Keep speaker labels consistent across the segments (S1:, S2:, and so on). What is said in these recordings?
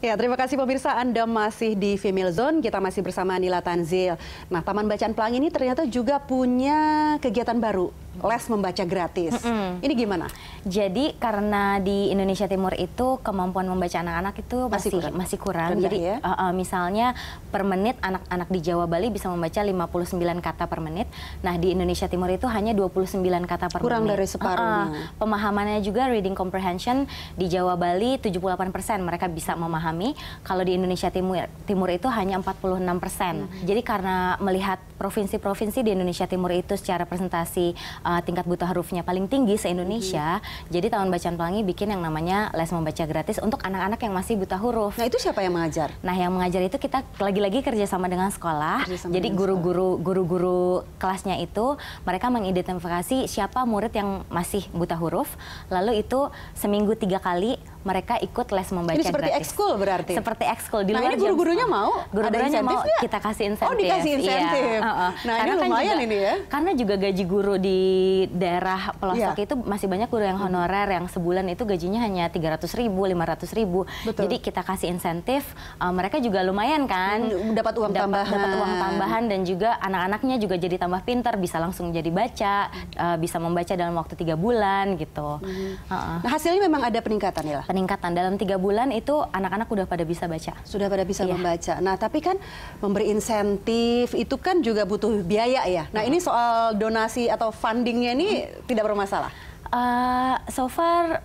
S1: Ya, terima kasih pemirsa Anda masih di Female Zone. Kita masih bersama Nila Tanzil. Nah, Taman Bacaan Pelangi ini ternyata juga punya kegiatan baru, les membaca gratis. Mm -hmm. Ini gimana? Jadi
S2: karena di Indonesia Timur itu kemampuan membaca anak-anak itu masih masih kurang. Masih kurang. Jadi ya? uh, uh, misalnya per menit anak-anak di Jawa Bali bisa membaca 59 kata per menit. Nah, di Indonesia Timur itu hanya 29 kata per kurang menit. Kurang dari separuhnya. Uh, uh, pemahamannya juga reading comprehension di Jawa Bali 78% mereka bisa memahami memahami kalau di Indonesia Timur Timur itu hanya 46 persen. Hmm. Jadi karena melihat provinsi-provinsi di Indonesia Timur itu secara presentasi uh, tingkat buta hurufnya paling tinggi se Indonesia, hmm. jadi tahun bacaan pelangi bikin yang namanya les membaca gratis untuk anak-anak yang masih buta huruf. Nah itu siapa yang mengajar? Nah yang mengajar itu kita lagi-lagi kerjasama dengan sekolah. Kerjasama jadi guru-guru guru-guru kelasnya itu mereka mengidentifikasi siapa murid yang masih buta huruf, lalu itu seminggu tiga kali mereka ikut les membaca Jadi seperti gratis. ekskul berarti? Seperti ekskul. Di nah luar ini guru-gurunya mau? Guru-gurunya mau gak? kita kasih insentif. Oh dikasih insentif. Iya. Nah karena ini kan lumayan juga, ini ya. Karena juga gaji guru di daerah pelosok yeah. itu masih banyak guru yang hmm. honorer yang sebulan itu gajinya hanya 300 ribu, 500 ribu. Betul. Jadi kita kasih insentif, uh, mereka juga lumayan kan. Hmm, dapat uang dapat, tambahan. Dapat uang tambahan dan juga anak-anaknya juga jadi tambah pintar, bisa langsung jadi baca, uh, bisa membaca dalam waktu tiga bulan gitu. Hmm. Uh
S1: -uh. Nah hasilnya memang ada peningkatan ya peningkatan dalam tiga bulan itu anak-anak udah pada bisa baca. Sudah pada bisa iya. membaca. Nah tapi kan memberi insentif itu kan juga butuh biaya ya. Nah ini soal donasi atau fundingnya ini hmm. tidak bermasalah. Uh, so far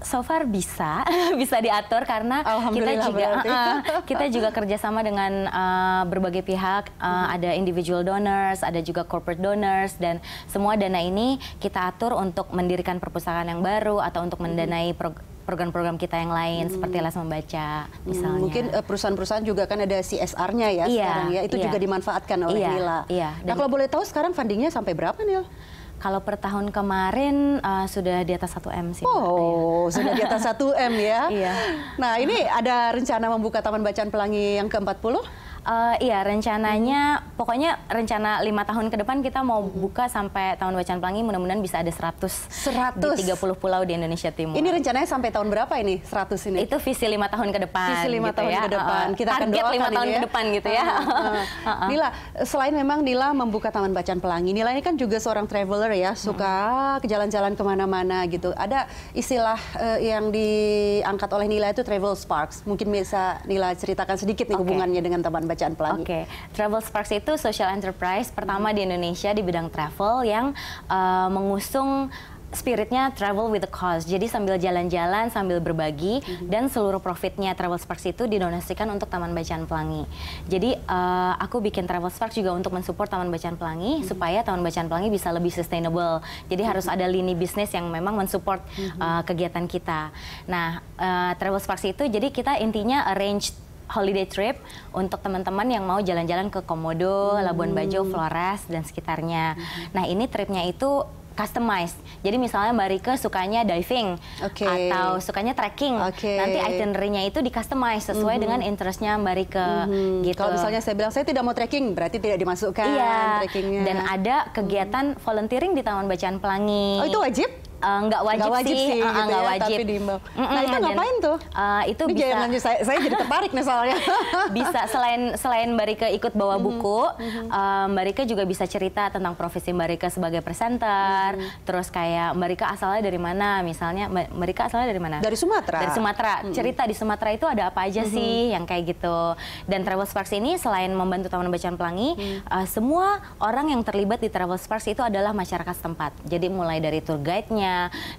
S1: so far bisa bisa diatur karena kita juga uh, kita juga
S2: kerjasama dengan uh, berbagai pihak uh, hmm. ada individual donors ada juga corporate donors dan semua dana ini kita atur untuk mendirikan perpustakaan yang baru atau untuk mendanai program-program kita yang lain hmm. seperti les membaca hmm, misalnya. mungkin eh,
S1: perusahaan-perusahaan juga kan ada CSR-nya ya iya, sekarang ya. Itu iya. juga dimanfaatkan oleh iya, Nila. Iya. Nah, Dan nah, kalau boleh tahu sekarang fundingnya sampai berapa Nil? Kalau per tahun kemarin uh, sudah di atas 1 M sih. Oh, ya. sudah di atas 1 M ya. iya. Nah, ini ada rencana membuka Taman Bacaan
S2: Pelangi yang ke-40? Uh, iya rencananya hmm. pokoknya rencana lima tahun ke depan kita mau buka sampai tahun Wacan Pelangi mudah-mudahan bisa ada 100 100 di 30 pulau di
S1: Indonesia Timur. Ini rencananya sampai tahun berapa ini 100 ini? Itu visi lima tahun ke depan. Visi lima gitu tahun ya. ke depan. Uh, kita akan doakan lima tahun ya. ke depan gitu ya. Uh, uh, uh. Nila selain memang Nila membuka Taman Bacaan Pelangi, Nila ini kan juga seorang traveler ya, suka mm-hmm. ke jalan-jalan kemana-mana gitu. Ada istilah uh, yang diangkat oleh Nila itu travel sparks. Mungkin bisa Nila ceritakan sedikit nih okay. hubungannya dengan Taman Bacaan bacaan pelangi. Oke, okay. Travel Sparks itu social enterprise pertama hmm. di
S2: Indonesia di bidang travel yang uh, mengusung spiritnya travel with a cause. Jadi sambil jalan-jalan, sambil berbagi, mm-hmm. dan seluruh profitnya Travel Sparks itu didonasikan untuk Taman Bacaan Pelangi. Jadi uh, aku bikin Travel Sparks juga untuk mensupport Taman Bacaan Pelangi mm-hmm. supaya Taman Bacaan Pelangi bisa lebih sustainable. Jadi mm-hmm. harus ada lini bisnis yang memang mensupport mm-hmm. uh, kegiatan kita. Nah, uh, Travel Sparks itu jadi kita intinya arrange holiday trip untuk teman-teman yang mau jalan-jalan ke Komodo, hmm. Labuan Bajo, Flores dan sekitarnya. Hmm. Nah, ini tripnya itu customized. Jadi misalnya Mbak Rike sukanya diving okay. atau sukanya trekking. Okay. Nanti itinerary-nya itu di customize sesuai mm -hmm. dengan interestnya Mbak Rike. Mm -hmm. gitu. Kalau misalnya saya bilang saya tidak mau trekking, berarti tidak dimasukkan iya. trekkingnya. Dan ada kegiatan mm -hmm. volunteering di Taman Bacaan Pelangi. Oh itu wajib? Eh, nggak uh, wajib, wajib sih, sih uh, gitu gak ya, wajib. tapi diimbau. Mm -mm, nah itu ngapain tuh? Uh, itu Ini bisa. Lanjut, saya, saya jadi tertarik nih soalnya. bisa selain selain Mbak ikut bawa mm-hmm, buku, mm -hmm. uh, Mbak juga bisa cerita tentang profesi Mbak sebagai presenter. Mm -hmm. Terus kayak Mbak asalnya dari mana? Misalnya Mbak asalnya dari mana? Dari Sumatera. Dari Sumatera. Mm -hmm. Cerita di Sumatera itu ada apa aja mm -hmm. sih yang kayak gitu? Dan Travel Sparks ini selain membantu Taman Bacaan Pelangi, mm uh, semua orang yang terlibat di Travel Sparks itu adalah masyarakat setempat. Jadi mulai dari tour guide-nya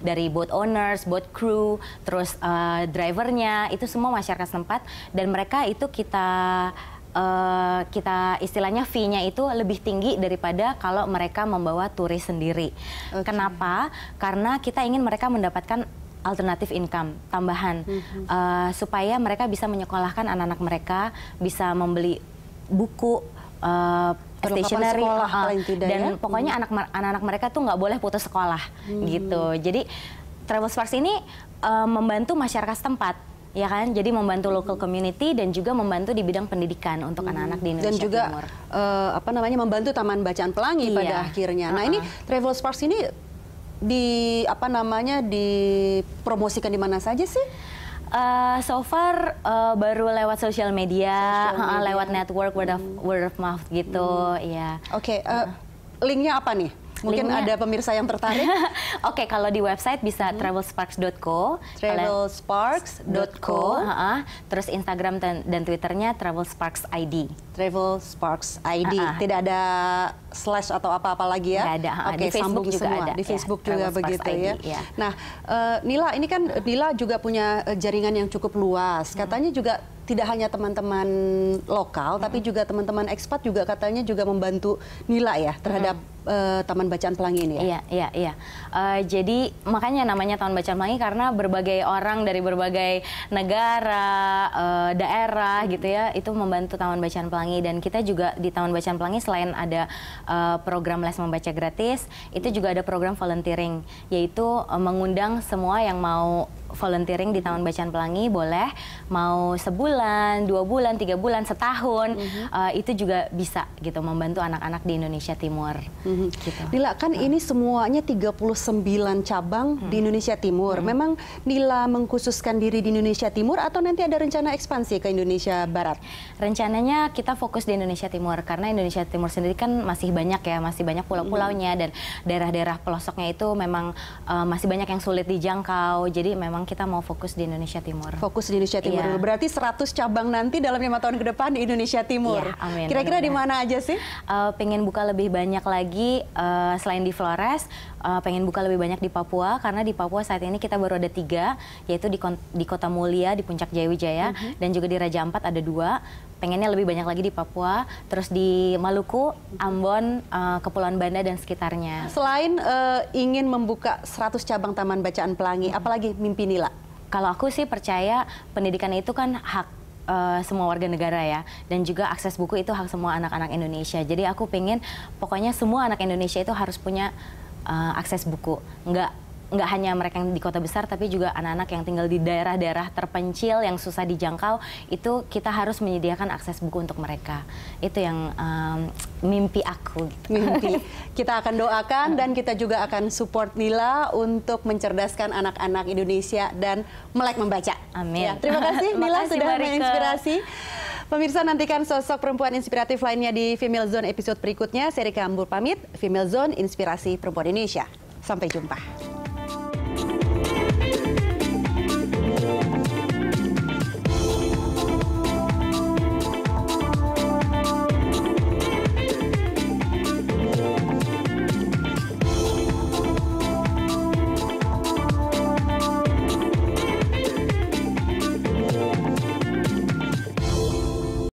S2: dari boat owners, boat crew, terus uh, drivernya, itu semua masyarakat setempat dan mereka itu kita uh, kita istilahnya fee-nya itu lebih tinggi daripada kalau mereka membawa turis sendiri. Okay. Kenapa? Karena kita ingin mereka mendapatkan alternatif income tambahan mm-hmm. uh, supaya mereka bisa menyekolahkan anak-anak mereka, bisa membeli buku uh, stationery sekolah, uh, tidak, dan ya? pokoknya hmm. anak anak hmm. mereka tuh nggak boleh putus sekolah hmm. gitu. Jadi Travel Sparks ini uh, membantu masyarakat setempat ya kan? Jadi membantu local hmm. community dan juga
S1: membantu di bidang pendidikan untuk hmm. anak-anak hmm. di Indonesia dan juga, Timur. Uh, apa namanya membantu Taman Bacaan Pelangi iya. pada akhirnya. Nah, uh ini Travel Sparks ini di apa namanya dipromosikan di mana saja sih? Uh, so far uh, baru lewat sosial
S2: media, social eh, media. lewat network word of word of mouth gitu, hmm. ya. Yeah.
S1: Oke, okay, uh, linknya apa nih? Mungkin ada pemirsa yang tertarik. Oke, okay, kalau di website bisa hmm.
S2: travelsparks.co, travelsparks.co, uh-uh. terus Instagram dan, dan Twitternya travelsparksid. Travelsparksid. Uh-uh. Tidak ada slash atau
S1: apa-apa lagi ya? Tidak ada. Oke, okay, di juga semua. ada. Di ya, Facebook ya, juga begitu ID, ya. ya. Nah, uh, Nila ini kan Nila juga punya eh, jaringan yang cukup luas. Hmm. Katanya juga tidak hanya teman-teman lokal, hmm. tapi juga teman-teman ekspat juga katanya juga membantu Nila ya terhadap hmm uh, Taman Bacaan Pelangi ini ya? Iya, iya, iya. Uh, jadi makanya namanya Taman Bacaan
S2: Pelangi karena berbagai orang dari berbagai negara, uh, daerah gitu ya, itu membantu Taman Bacaan Pelangi dan kita juga di Taman Bacaan Pelangi selain ada uh, program les membaca gratis, itu juga ada program volunteering yaitu uh, mengundang semua yang mau volunteering di Taman Bacaan Pelangi boleh mau sebulan, dua bulan, tiga bulan, setahun mm -hmm. uh, itu juga bisa gitu membantu anak-anak di Indonesia Timur.
S1: Mm -hmm. gitu. Nila kan ini semuanya 39 cabang mm -hmm. di Indonesia Timur. -hmm. Memang Nila mengkhususkan diri di Indonesia Timur atau nanti ada rencana ekspansi ke Indonesia
S2: Barat? Rencananya kita fokus di Indonesia Timur karena Indonesia Timur sendiri kan masih banyak ya, masih banyak pulau-pulaunya mm -hmm. dan daerah-daerah pelosoknya itu memang uh, masih banyak yang sulit dijangkau. Jadi memang memang kita mau fokus di Indonesia Timur. Fokus di Indonesia Timur. Iya. Berarti 100 cabang nanti dalam
S1: lima tahun ke depan di Indonesia Timur. Iya, amin. Kira-kira di
S2: mana aja sih? Uh, pengen buka lebih banyak lagi uh, selain di Flores, uh, pengen buka lebih banyak di Papua karena di Papua saat ini kita baru ada tiga, yaitu di, di Kota Mulia, di Puncak Jayawijaya, uh mhm. -huh. dan juga di Raja Ampat ada dua pengennya lebih banyak lagi di Papua, terus di Maluku, Ambon, uh, Kepulauan
S1: Banda dan sekitarnya. Selain uh, ingin membuka 100 cabang Taman Bacaan Pelangi, hmm. apalagi mimpi Nila? Kalau aku sih percaya pendidikan itu kan hak uh, semua warga
S2: negara ya dan juga akses buku itu hak semua anak-anak Indonesia jadi aku pengen pokoknya semua anak Indonesia itu harus punya uh, akses buku nggak nggak hanya mereka yang di kota besar tapi juga anak-anak yang tinggal di daerah-daerah terpencil yang susah dijangkau itu kita harus menyediakan akses buku untuk mereka itu yang um, mimpi aku gitu. mimpi
S1: kita akan doakan dan kita juga akan support Nila untuk mencerdaskan anak-anak Indonesia dan melek membaca amin ya, terima kasih Nila sudah menginspirasi Pemirsa nantikan sosok perempuan inspiratif lainnya di Female Zone episode berikutnya. Seri Kambur pamit, Female Zone Inspirasi Perempuan Indonesia. Sampai jumpa.